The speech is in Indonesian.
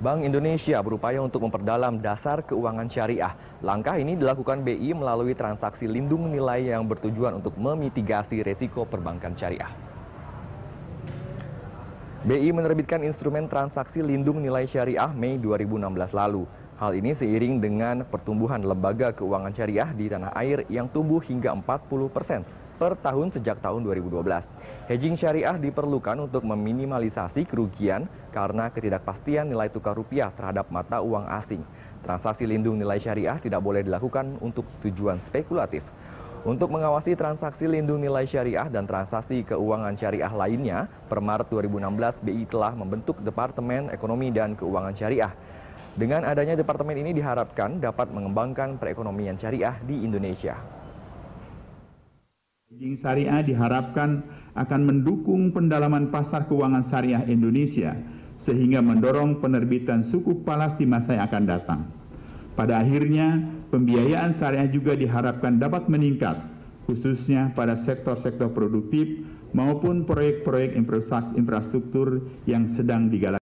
Bank Indonesia berupaya untuk memperdalam dasar keuangan syariah. Langkah ini dilakukan BI melalui transaksi lindung nilai yang bertujuan untuk memitigasi resiko perbankan syariah. BI menerbitkan instrumen transaksi lindung nilai syariah Mei 2016 lalu. Hal ini seiring dengan pertumbuhan lembaga keuangan syariah di tanah air yang tumbuh hingga 40 persen per tahun sejak tahun 2012. Hedging syariah diperlukan untuk meminimalisasi kerugian karena ketidakpastian nilai tukar rupiah terhadap mata uang asing. Transaksi lindung nilai syariah tidak boleh dilakukan untuk tujuan spekulatif. Untuk mengawasi transaksi lindung nilai syariah dan transaksi keuangan syariah lainnya, per Maret 2016 BI telah membentuk Departemen Ekonomi dan Keuangan Syariah. Dengan adanya departemen ini diharapkan dapat mengembangkan perekonomian syariah di Indonesia. Leading Syariah diharapkan akan mendukung pendalaman pasar keuangan syariah Indonesia sehingga mendorong penerbitan suku palas di masa yang akan datang. Pada akhirnya, pembiayaan syariah juga diharapkan dapat meningkat khususnya pada sektor-sektor produktif maupun proyek-proyek infrastruktur yang sedang digalakkan.